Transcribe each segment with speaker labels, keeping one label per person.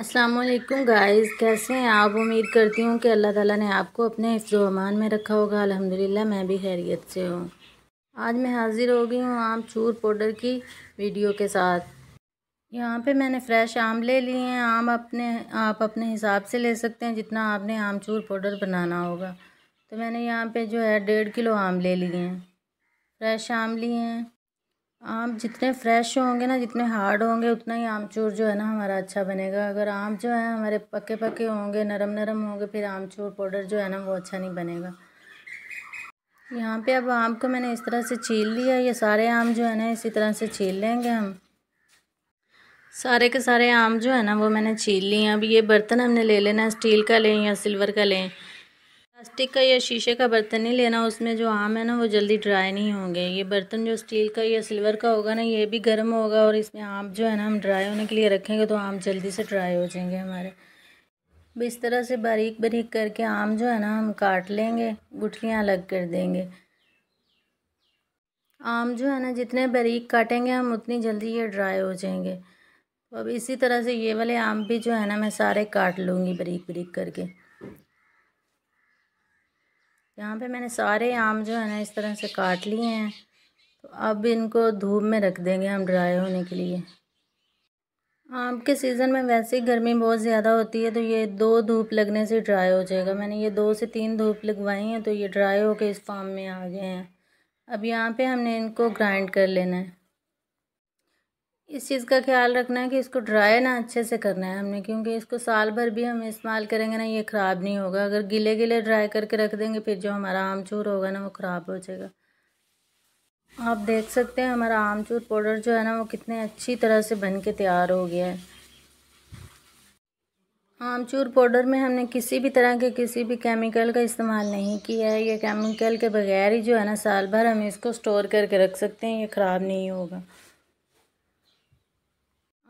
Speaker 1: Aslam guys कैसे हैं आप उम्मीद करती हूँ कि अल्लाह ताला ने आपको अपने हिफ्जमान में रखा होगा अल्हम्दुलिल्लाह मैं भी खैरियत से हूँ आज मैं हाज़िर हो गई हूँ आम चूर पाउडर की वीडियो के साथ यहाँ पे मैंने फ़्रेश आम ले लिए हैं आम अपने आप अपने हिसाब से ले सकते हैं जितना आपने आमचूर पाउडर बनाना होगा तो मैंने यहाँ पर जो है डेढ़ किलो आम ले लिए हैं फ्रेश आम लिए हैं आम जितने फ्रेश होंगे ना जितने हार्ड होंगे उतना ही आमचूर जो है ना हमारा अच्छा बनेगा अगर आम जो है हमारे पके पके होंगे नरम नरम होंगे फिर आमचूर पाउडर जो है ना वो अच्छा नहीं बनेगा यहाँ पे अब आम को मैंने इस तरह से छील लिया ये सारे आम जो है ना इसी तरह से छील लेंगे हम सारे के सारे आम जो है ना वो मैंने छील लिए अब ये बर्तन हमने ले लेना स्टील का लें या सिल्वर का लें प्लास्टिक का या शीशे का बर्तन ही लेना उसमें जो आम है ना वो जल्दी ड्राई नहीं होंगे ये बर्तन जो स्टील का या सिल्वर का होगा ना ये भी गर्म होगा और इसमें आम जो है ना हम ड्राई होने के लिए रखेंगे तो आम जल्दी से ड्राई हो जाएंगे हमारे इस तरह से बारीक बारीक करके आम जो है ना हम काट लेंगे गुठलियाँ अलग कर देंगे आम जो है ना जितने बारीक काटेंगे हम उतनी जल्दी ये ड्राई हो जाएंगे अब इसी तरह से ये वाले आम भी जो है ना मैं सारे काट लूँगी बारीक बारीक करके यहाँ पे मैंने सारे आम जो है ना इस तरह से काट लिए हैं तो अब इनको धूप में रख देंगे हम ड्राई होने के लिए आम के सीज़न में वैसे ही गर्मी बहुत ज़्यादा होती है तो ये दो धूप लगने से ड्राई हो जाएगा मैंने ये दो से तीन धूप लगवाई हैं तो ये ड्राई होके इस फार्म में आ गए हैं अब यहाँ पे हमने इनको ग्राइंड कर लेना है इस चीज़ का ख्याल रखना है कि इसको ड्राई ना अच्छे से करना है हमने क्योंकि इसको साल भर भी हम इस्तेमाल करेंगे ना ये ख़राब नहीं होगा अगर गीले गीले ड्राई करके रख देंगे फिर जो हमारा आमचूर होगा ना वो ख़राब हो जाएगा आप देख सकते हैं हमारा आमचूर पाउडर जो है ना वो कितने अच्छी तरह से बन के तैयार हो गया है आमचूर पाउडर में हमने किसी भी तरह के किसी भी केमिकल का इस्तेमाल नहीं किया है ये केमिकल के बगैर ही जो है ना साल भर हम इसको स्टोर करके रख सकते हैं ये ख़राब नहीं होगा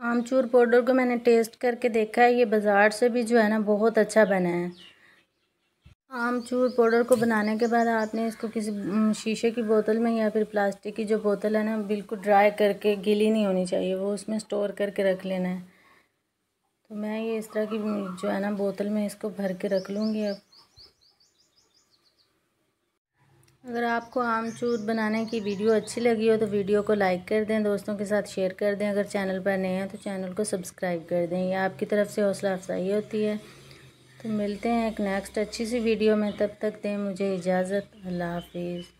Speaker 1: आमचूर पाउडर को मैंने टेस्ट करके देखा है ये बाज़ार से भी जो है ना बहुत अच्छा बना है आमचूर पाउडर को बनाने के बाद आपने इसको किसी शीशे की बोतल में या फिर प्लास्टिक की जो बोतल है ना बिल्कुल ड्राई करके गीली नहीं होनी चाहिए वो उसमें स्टोर करके रख लेना है तो मैं ये इस तरह की जो है ना बोतल में इसको भर के रख लूँगी अब अगर आपको आमचूर बनाने की वीडियो अच्छी लगी हो तो वीडियो को लाइक कर दें दोस्तों के साथ शेयर कर दें अगर चैनल पर नए हैं तो चैनल को सब्सक्राइब कर दें ये आपकी तरफ से हौसला अफजाई होती है तो मिलते हैं एक नेक्स्ट अच्छी सी वीडियो में तब तक दें मुझे इजाज़त अल्लाह हाफिज़